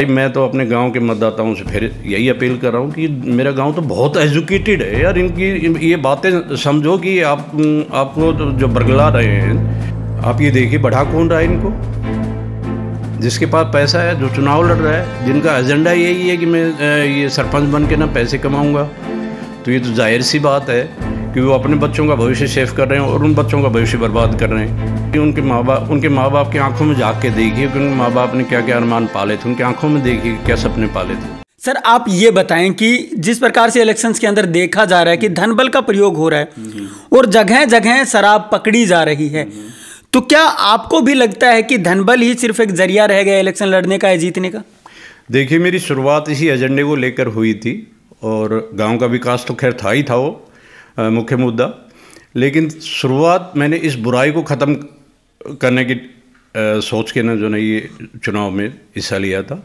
भाई मैं तो अपने गांव के मतदाताओं से फिर यही अपील कर रहा हूँ कि मेरा गांव तो बहुत एजुकेटेड है यार इनकी ये बातें समझो कि आप आपको तो जो बरगला रहे हैं आप ये देखिए बढ़ा कौन रहा है इनको जिसके पास पैसा है जो चुनाव लड़ रहा है जिनका एजेंडा यही है कि मैं ये सरपंच बन के ना पैसे कमाऊँगा तो ये तो जाहिर सी बात है कि वो अपने बच्चों का भविष्य सेफ कर रहे हैं और उन बच्चों का भविष्य बर्बाद कर रहे हैं कि उनके माँ बाप उनके माँ बाप की आंखों में जाग के देखिए कि उनके माँ बाप ने क्या क्या अनुमान पाले थे उनके आंखों में देखिए क्या सपने पाले थे सर आप ये बताएं कि जिस प्रकार से इलेक्शंस के अंदर देखा जा रहा है कि धन बल का प्रयोग हो रहा है और जगह जगह शराब पकड़ी जा रही है तो क्या आपको भी लगता है कि धनबल ही सिर्फ एक जरिया रह गया इलेक्शन लड़ने का या जीतने का देखिए मेरी शुरुआत इसी एजेंडे को लेकर हुई थी और गांव का विकास तो खैर था ही था वो मुख्य मुद्दा लेकिन शुरुआत मैंने इस बुराई को ख़त्म करने की सोच के ना जो ना ये चुनाव में हिस्सा लिया था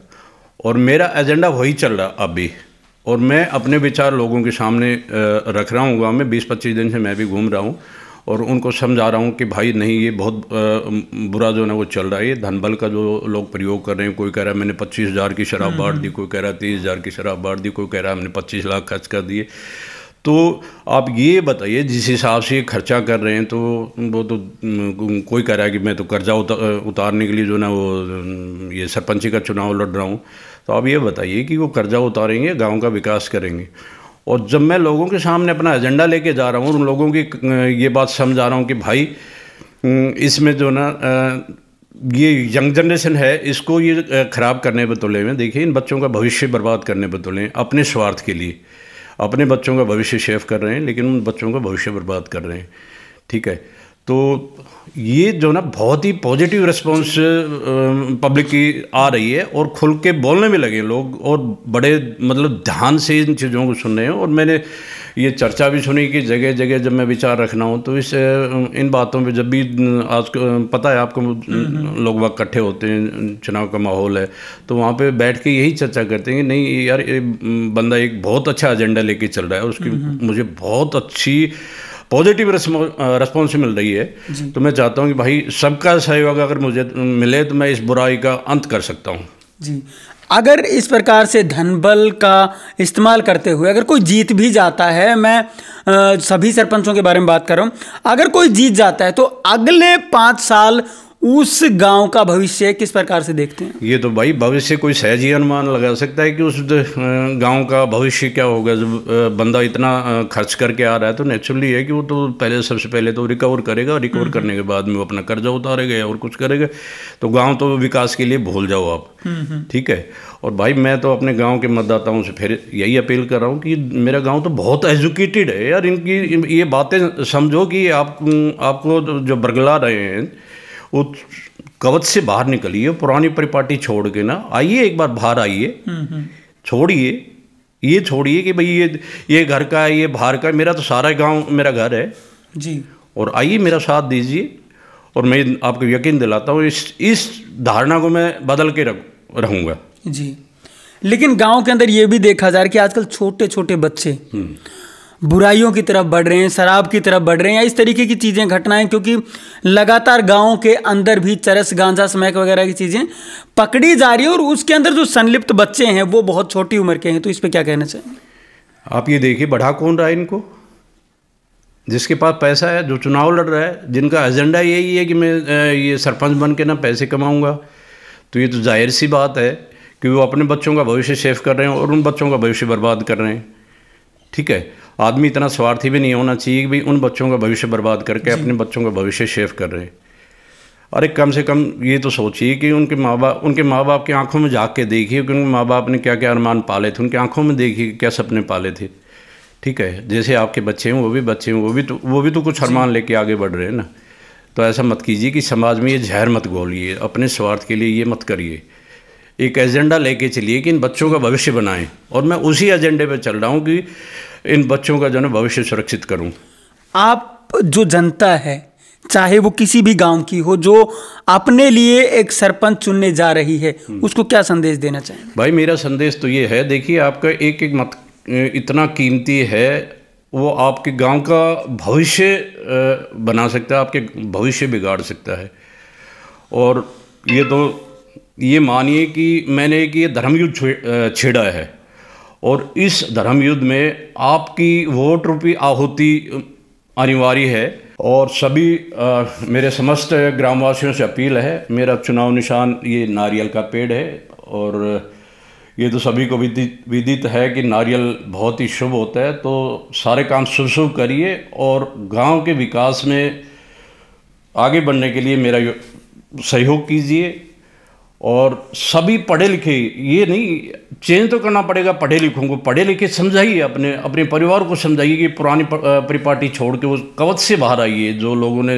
और मेरा एजेंडा वही चल रहा अब भी और मैं अपने विचार लोगों के सामने रख रहा हूँ गाँव में बीस पच्चीस दिन से मैं भी घूम रहा हूँ और उनको समझा रहा हूँ कि भाई नहीं ये बहुत बुरा जो है वो चल रहा है ये धनबल का जो लोग प्रयोग कर रहे हैं कोई कह रहा है मैंने पच्चीस हज़ार की शराब बांट दी हम्म। कोई कह रहा है तीस हज़ार की शराब बांट दी कोई कह रहा है हमने पच्चीस लाख खर्च कर दिए तो आप ये बताइए जिस हिसाब से खर्चा कर रहे हैं तो वो तो कोई कह रहा है कि मैं तो कर्जा उता, उतारने के लिए जो ना वो ये सरपंची का चुनाव लड़ रहा हूँ तो आप ये बताइए कि वो कर्जा उतारेंगे गांव का विकास करेंगे और जब मैं लोगों के सामने अपना एजेंडा लेके जा रहा हूँ उन लोगों की ये बात समझा रहा हूँ कि भाई इसमें जो ना ये यंग जनरेशन है इसको ये ख़राब करने तुले में देखिए इन बच्चों का भविष्य बर्बाद करने तुले अपने स्वार्थ के लिए अपने बच्चों का भविष्य शेफ कर रहे हैं लेकिन उन बच्चों का भविष्य बर्बाद कर रहे हैं ठीक है तो ये जो ना बहुत ही पॉजिटिव रिस्पॉन्स पब्लिक की आ रही है और खुल के बोलने में लगे लोग और बड़े मतलब ध्यान से इन चीज़ों को सुन रहे हैं और मैंने ये चर्चा भी सुनी कि जगह जगह जब मैं विचार रखना हूँ तो इस इन बातों पे जब भी आज पता है आपको हम्म, हम्म। लोग वक्त इकट्ठे होते हैं चुनाव का माहौल है तो वहाँ पे बैठ के यही चर्चा करते हैं कि नहीं यार ये बंदा एक बहुत अच्छा एजेंडा लेके चल रहा है उसकी हम्म, मुझे बहुत अच्छी पॉजिटिव रिस्पॉन्स मिल रही है तो मैं चाहता हूँ कि भाई सबका सहयोग अगर मुझे मिले तो मैं इस बुराई का अंत कर सकता हूँ जी अगर इस प्रकार से धन बल का इस्तेमाल करते हुए अगर कोई जीत भी जाता है मैं आ, सभी सरपंचों के बारे में बात कर रहा हूँ अगर कोई जीत जाता है तो अगले पाँच साल उस गांव का भविष्य किस प्रकार से देखते हैं ये तो भाई भविष्य कोई सहज ही अनुमान लगा सकता है कि उस गांव का भविष्य क्या होगा जब बंदा इतना खर्च करके आ रहा है तो नेचुरली है कि वो तो पहले सबसे पहले तो रिकवर करेगा रिकवर हम्म। करने के बाद में वो अपना कर्जा उतारेगा या और कुछ करेगा तो गाँव तो विकास के लिए भूल जाओ आप हम्म, हम्म। ठीक है और भाई मैं तो अपने गाँव के मतदाताओं से फिर यही अपील कर रहा हूँ कि मेरा गाँव तो बहुत एजुकेटेड है यार इनकी ये बातें समझो कि आप आपको जो बरगला रहे हैं वो कवच से बाहर निकलिए पुरानी परिपाटी छोड़ के ना आइए एक बार बाहर आइए हम्म, हम्म। छोड़िए ये छोड़िए कि भाई ये ये घर का है ये बाहर का है मेरा तो सारा गांव मेरा घर है जी और आइए मेरा साथ दीजिए और मैं आपको यकीन दिलाता हूँ इस इस धारणा को मैं बदल के रख रहूँगा जी लेकिन गांव के अंदर ये भी देखा जा रहा है कि आजकल छोटे छोटे बच्चे हम्म। बुराइयों की तरफ बढ़ रहे हैं शराब की तरफ बढ़ रहे हैं या इस तरीके की चीज़ें घटनाएं क्योंकि लगातार गांवों के अंदर भी चरस गांजा स्मैक वगैरह की चीज़ें पकड़ी जा रही है और उसके अंदर जो संलिप्त बच्चे हैं वो बहुत छोटी उम्र के हैं तो इस पर क्या कहना चाहिए आप ये देखिए बढ़ा कौन रहा है इनको जिसके पास पैसा है जो चुनाव लड़ रहा है जिनका एजेंडा यही है कि मैं ये सरपंच बन के ना पैसे कमाऊँगा तो ये तो जाहिर सी बात है कि वो अपने बच्चों का भविष्य सेफ कर रहे हैं और उन बच्चों का भविष्य बर्बाद कर रहे हैं ठीक है आदमी इतना स्वार्थी भी नहीं होना चाहिए कि उन बच्चों का भविष्य बर्बाद करके अपने बच्चों का भविष्य शेफ कर रहे और अरे कम से कम ये तो सोचिए कि उनके माँ बाप उनके माँ बाप की आंखों में झाँक के देखिए कि उनके माँ बाप ने क्या क्या अरमान पाले थे उनकी आंखों में देखिए क्या सपने पाले थे ठीक है जैसे आपके बच्चे हैं वो भी बच्चे हैं वो भी तो वो भी तो कुछ अरमान लेके आगे बढ़ रहे हैं ना तो ऐसा मत कीजिए कि समाज में ये जहर मत घोलिए अपने स्वार्थ के लिए ये मत करिए एक एजेंडा लेके चलिए कि इन बच्चों का भविष्य बनाएं और मैं उसी एजेंडे पर चल रहा हूँ कि इन बच्चों का जो है भविष्य सुरक्षित करूँ आप जो जनता है चाहे वो किसी भी गांव की हो जो अपने लिए एक सरपंच चुनने जा रही है हम्म। उसको क्या संदेश देना चाहिए भाई मेरा संदेश तो ये है देखिए आपका एक एक मत इतना कीमती है वो आपके गांव का भविष्य बना सकता है आपके भविष्य बिगाड़ सकता है और ये तो ये मानिए कि मैंने कि ये धर्मयुद्ध छेड़ा है और इस धर्म युद्ध में आपकी वोट रूपी आहुति अनिवार्य है और सभी आ, मेरे समस्त ग्रामवासियों से अपील है मेरा चुनाव निशान ये नारियल का पेड़ है और ये तो सभी को विदित विदित है कि नारियल बहुत ही शुभ होता है तो सारे काम शुभ शुभ करिए और गांव के विकास में आगे बढ़ने के लिए मेरा सहयोग कीजिए और सभी पढ़े लिखे ये नहीं चेंज तो करना पड़ेगा पढ़े लिखों को पढ़े लिखे समझाइए अपने अपने परिवार को समझाइए कि पुरानी परिपाटी छोड़ के उस कवच से बाहर आइए जो लोगों ने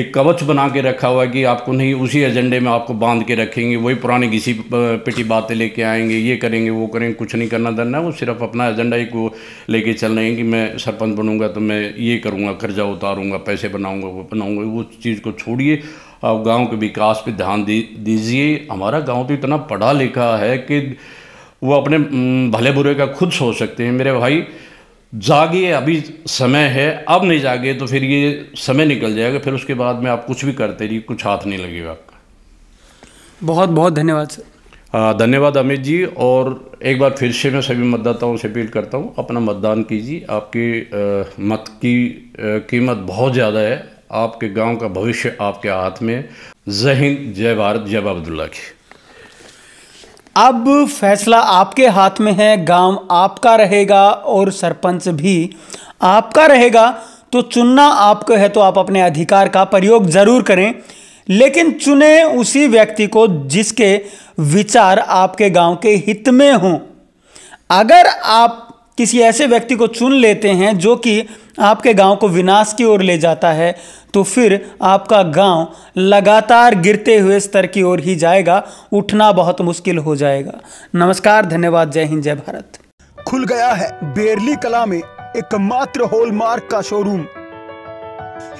एक कवच बना के रखा हुआ है कि आपको नहीं उसी एजेंडे में आपको बांध के रखेंगे वही पुरानी किसी पिटी बातें लेके आएंगे ये करेंगे वो करेंगे कुछ नहीं करना धरना वो सिर्फ अपना एजेंडा ही को लेके चल रहे हैं कि मैं सरपंच बनूंगा तो मैं ये करूँगा कर्जा उतारूँगा पैसे बनाऊँगा वो बनाऊँगा वो चीज़ को छोड़िए आप गांव के विकास पे ध्यान दीजिए हमारा गांव तो इतना पढ़ा लिखा है कि वो अपने भले बुरे का खुद सोच सकते हैं मेरे भाई जागिए अभी समय है अब नहीं जागे तो फिर ये समय निकल जाएगा फिर उसके बाद में आप कुछ भी करते रहिए कुछ हाथ नहीं लगेगा आपका बहुत बहुत धन्यवाद सर धन्यवाद अमित जी और एक बार फिर से मैं सभी मतदाताओं से अपील करता हूँ अपना मतदान कीजिए आपके मत की कीमत बहुत ज़्यादा है आपके गांव का भविष्य आपके हाथ में जहिंद जय भारत जय अब्दुल्ला की अब फैसला आपके हाथ में है गांव आपका रहेगा और सरपंच भी आपका रहेगा तो चुनना आपको है तो आप अपने अधिकार का प्रयोग जरूर करें लेकिन चुने उसी व्यक्ति को जिसके विचार आपके गांव के हित में हों अगर आप किसी ऐसे व्यक्ति को चुन लेते हैं जो कि आपके गांव को विनाश की ओर ले जाता है तो फिर आपका गांव लगातार गिरते हुए स्तर की ओर ही जाएगा उठना बहुत मुश्किल हो जाएगा नमस्कार धन्यवाद जय हिंद जय भारत खुल गया है बेरली कला में एकमात्र हॉलमार्क का showroom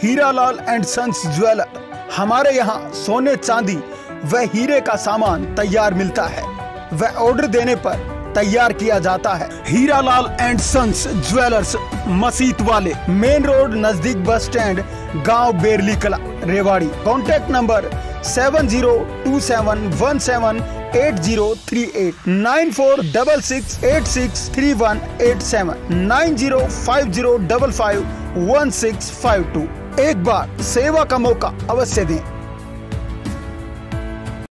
Hiralal and sons jeweller हमारे यहाँ सोने चांदी व हीरे का सामान तैयार मिलता है वह ऑर्डर देने पर तैयार किया जाता है हीरालाल एंड सन्स ज्वेलर्स मसीत वाले मेन रोड नजदीक बस स्टैंड गांव Berli Kala Rewari contact number seven zero two seven one seven eight zero three eight nine four double six eight six three one eight seven nine zero five zero double five one six five two एक बार सेवा का मौका अवश्य दें